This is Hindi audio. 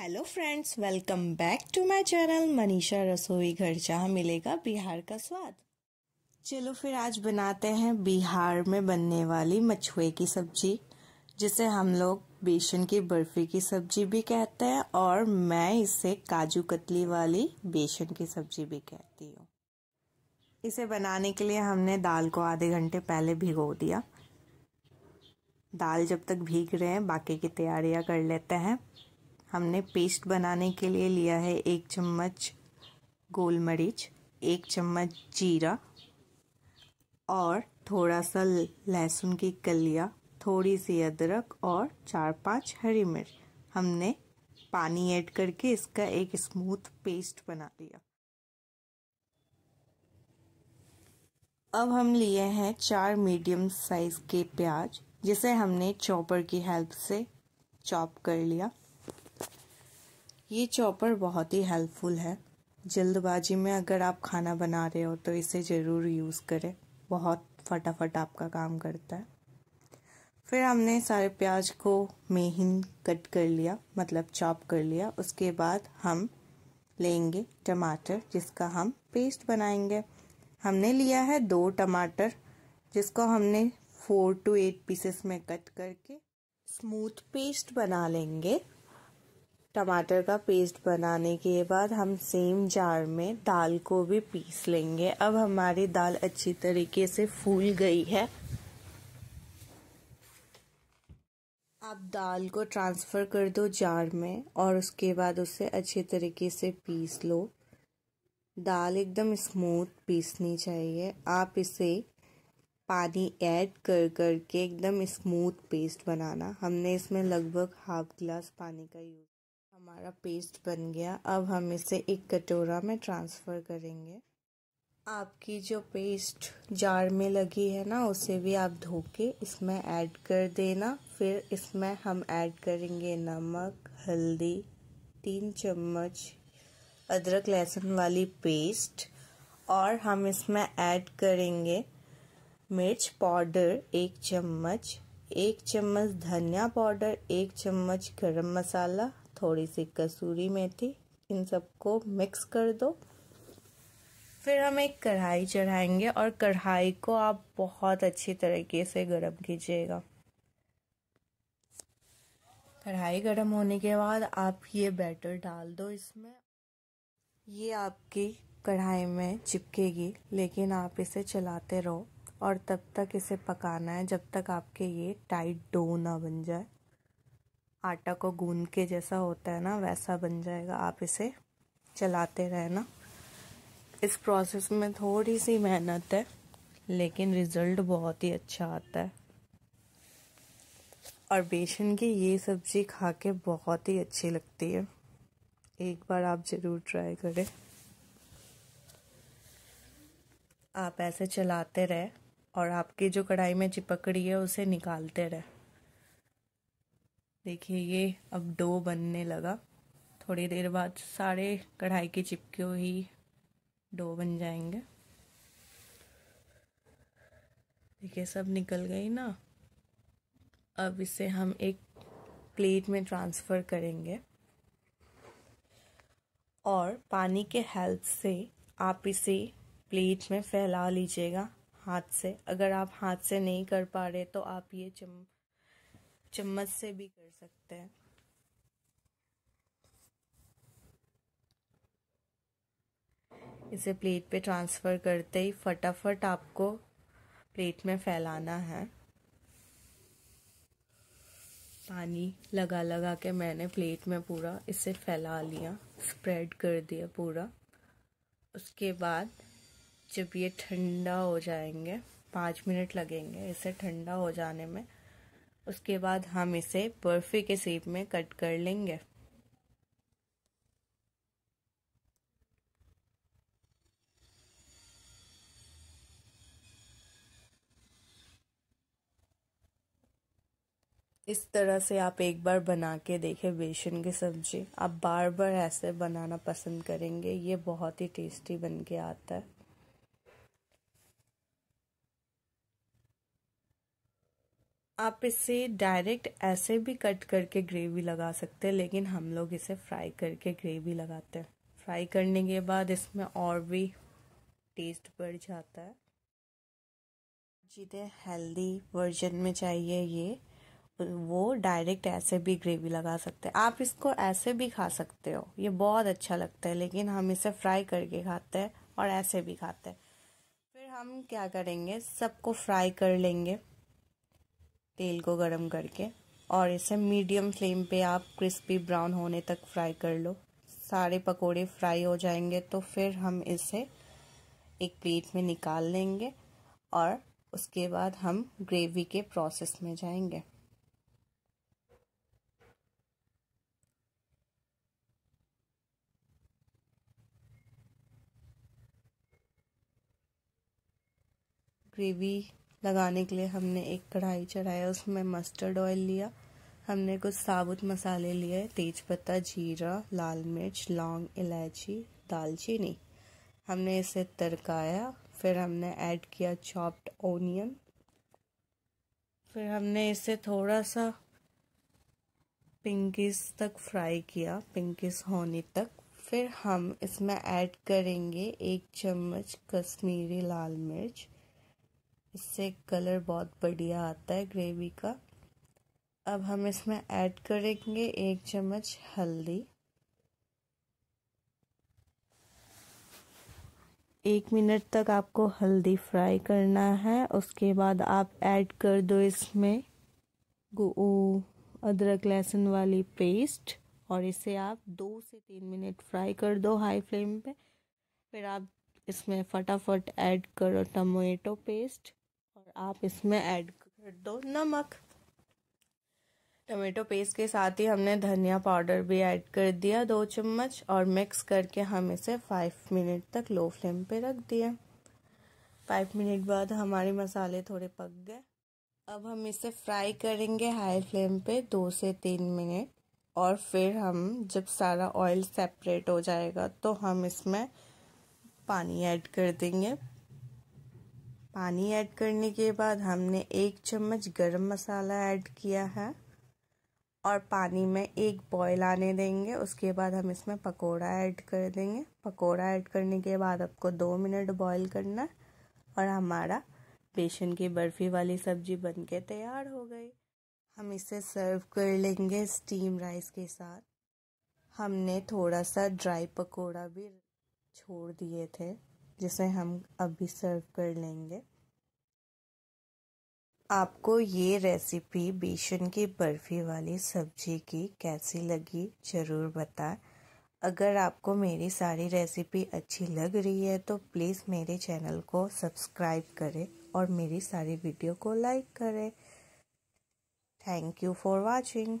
hello friends welcome back to my channel Manisha Rasoi Ghar जहाँ मिलेगा बिहार का स्वाद चलो फिर आज बनाते हैं बिहार में बनने वाली मछुए की सब्जी जिसे हम लोग बेसन की बर्फी की सब्जी भी कहते हैं और मैं इसे काजू कतली वाली बेसन की सब्जी भी कहती हूँ इसे बनाने के लिए हमने दाल को आधे घंटे पहले भिगो दिया दाल जब तक भीग रहे हैं बाकी की तैयारियां कर लेते हैं हमने पेस्ट बनाने के लिए लिया है एक चम्मच गोल मरीच एक चम्मच जीरा और थोड़ा सा लहसुन की कलिया थोड़ी सी अदरक और चार पांच हरी मिर्च हमने पानी ऐड करके इसका एक स्मूथ पेस्ट बना लिया अब हम लिए हैं चार मीडियम साइज के प्याज जिसे हमने चॉपर की हेल्प से चॉप कर लिया ये चॉपर बहुत ही हेल्पफुल है जल्दबाजी में अगर आप खाना बना रहे हो तो इसे ज़रूर यूज़ करें बहुत फटाफट आपका काम करता है फिर हमने सारे प्याज को महीन कट कर लिया मतलब चॉप कर लिया उसके बाद हम लेंगे टमाटर जिसका हम पेस्ट बनाएंगे हमने लिया है दो टमाटर जिसको हमने फोर टू एट पीसेस में कट करके स्मूथ पेस्ट बना लेंगे टमाटर का पेस्ट बनाने के बाद हम सेम जार में दाल को भी पीस लेंगे अब हमारी दाल अच्छी तरीके से फूल गई है आप दाल को ट्रांसफ़र कर दो जार में और उसके बाद उसे अच्छे तरीके से पीस लो दाल एकदम स्मूथ पीसनी चाहिए आप इसे पानी ऐड कर करके एकदम स्मूथ पेस्ट बनाना हमने इसमें लगभग हाफ गिलास पानी का यूज़ हमारा पेस्ट बन गया अब हम इसे एक कटोरा में ट्रांसफ़र करेंगे आपकी जो पेस्ट जार में लगी है ना उसे भी आप धो के इसमें ऐड कर देना फिर इसमें हम ऐड करेंगे नमक हल्दी तीन चम्मच अदरक लहसुन वाली पेस्ट और हम इसमें ऐड करेंगे मिर्च पाउडर एक चम्मच एक चम्मच धनिया पाउडर एक चम्मच गरम मसाला थोड़ी सी कसूरी मेथी इन सबको मिक्स कर दो फिर हम एक कढ़ाई चढ़ाएंगे और कढ़ाई को आप बहुत अच्छी तरीके से गर्म कीजिएगा कढ़ाई गर्म होने के बाद आप ये बैटर डाल दो इसमें ये आपकी कढ़ाई में चिपकेगी लेकिन आप इसे चलाते रहो और तब तक इसे पकाना है जब तक आपके ये टाइट डो ना बन जाए आटा को गूंद के जैसा होता है ना वैसा बन जाएगा आप इसे चलाते रहना इस प्रोसेस में थोड़ी सी मेहनत है लेकिन रिज़ल्ट बहुत ही अच्छा आता है और बेसन की ये सब्ज़ी खा के बहुत ही अच्छी लगती है एक बार आप ज़रूर ट्राई करें आप ऐसे चलाते रहे और आपकी जो कढ़ाई में चिपकड़ी है उसे निकालते रहे देखिए ये अब डो बनने लगा थोड़ी देर बाद सारे कढ़ाई के चिपके ही डो बन जाएंगे देखिए सब निकल गई ना अब इसे हम एक प्लेट में ट्रांसफ़र करेंगे और पानी के हेल्प से आप इसे प्लेट में फैला लीजिएगा हाथ से अगर आप हाथ से नहीं कर पा रहे तो आप ये चम चम्मच से भी कर सकते हैं इसे प्लेट पे ट्रांसफ़र करते ही फटाफट आपको प्लेट में फैलाना है पानी लगा लगा के मैंने प्लेट में पूरा इसे फैला लिया स्प्रेड कर दिया पूरा उसके बाद जब ये ठंडा हो जाएंगे पाँच मिनट लगेंगे इसे ठंडा हो जाने में उसके बाद हम इसे बर्फी के शेप में कट कर लेंगे इस तरह से आप एक बार बना के देखें बेसन की सब्ज़ी आप बार बार ऐसे बनाना पसंद करेंगे ये बहुत ही टेस्टी बन के आता है आप इसे डायरेक्ट ऐसे भी कट करके ग्रेवी लगा सकते हैं लेकिन हम लोग इसे फ्राई करके ग्रेवी लगाते हैं फ्राई करने के बाद इसमें और भी टेस्ट बढ़ जाता है जिन्हें हेल्दी वर्जन में चाहिए ये वो डायरेक्ट ऐसे भी ग्रेवी लगा सकते हैं आप इसको ऐसे भी खा सकते हो ये बहुत अच्छा लगता है लेकिन हम इसे फ्राई करके खाते हैं और ऐसे भी खाते हैं फिर हम क्या करेंगे सबको फ्राई कर लेंगे तेल को गरम करके और इसे मीडियम फ्लेम पे आप क्रिस्पी ब्राउन होने तक फ्राई कर लो सारे पकोड़े फ्राई हो जाएंगे तो फिर हम इसे एक प्लेट में निकाल लेंगे और उसके बाद हम ग्रेवी के प्रोसेस में जाएंगे ग्रेवी लगाने के लिए हमने एक कढ़ाई चढ़ाया उसमें मस्टर्ड ऑयल लिया हमने कुछ साबुत मसाले लिए तेज़पत्ता जीरा लाल मिर्च लौंग इलायची दालचीनी हमने इसे तड़काया फिर हमने ऐड किया चॉप्ड ओनियन फिर हमने इसे थोड़ा सा पिंकिस तक फ्राई किया पिंकिस होने तक फिर हम इसमें ऐड करेंगे एक चम्मच कश्मीरी लाल मिर्च इससे कलर बहुत बढ़िया आता है ग्रेवी का अब हम इसमें ऐड करेंगे एक चम्मच हल्दी एक मिनट तक आपको हल्दी फ्राई करना है उसके बाद आप ऐड कर दो इसमें अदरक लहसुन वाली पेस्ट और इसे आप दो से तीन मिनट फ्राई कर दो हाई फ्लेम पे फिर आप इसमें फटाफट ऐड करो टमाटो पेस्ट आप इसमें ऐड कर दो नमक टमेटो पेस्ट के साथ ही हमने धनिया पाउडर भी ऐड कर दिया दो चम्मच और मिक्स करके हम इसे फाइव मिनट तक लो फ्लेम पे रख दिया फाइव मिनट बाद हमारे मसाले थोड़े पक गए अब हम इसे फ्राई करेंगे हाई फ्लेम पे दो से तीन मिनट और फिर हम जब सारा ऑयल सेपरेट हो जाएगा तो हम इसमें पानी ऐड कर देंगे पानी ऐड करने के बाद हमने एक चम्मच गरम मसाला ऐड किया है और पानी में एक बॉयल आने देंगे उसके बाद हम इसमें पकोड़ा ऐड कर देंगे पकोड़ा ऐड करने के बाद आपको दो मिनट बॉईल करना और हमारा बेसन की बर्फ़ी वाली सब्जी बनके तैयार हो गई हम इसे सर्व कर लेंगे स्टीम राइस के साथ हमने थोड़ा सा ड्राई पकोड़ा भी छोड़ दिए थे जिसे हम अभी सर्व कर लेंगे आपको ये रेसिपी बेसन की बर्फ़ी वाली सब्जी की कैसी लगी ज़रूर बताएं अगर आपको मेरी सारी रेसिपी अच्छी लग रही है तो प्लीज़ मेरे चैनल को सब्सक्राइब करें और मेरी सारी वीडियो को लाइक करें थैंक यू फॉर वाचिंग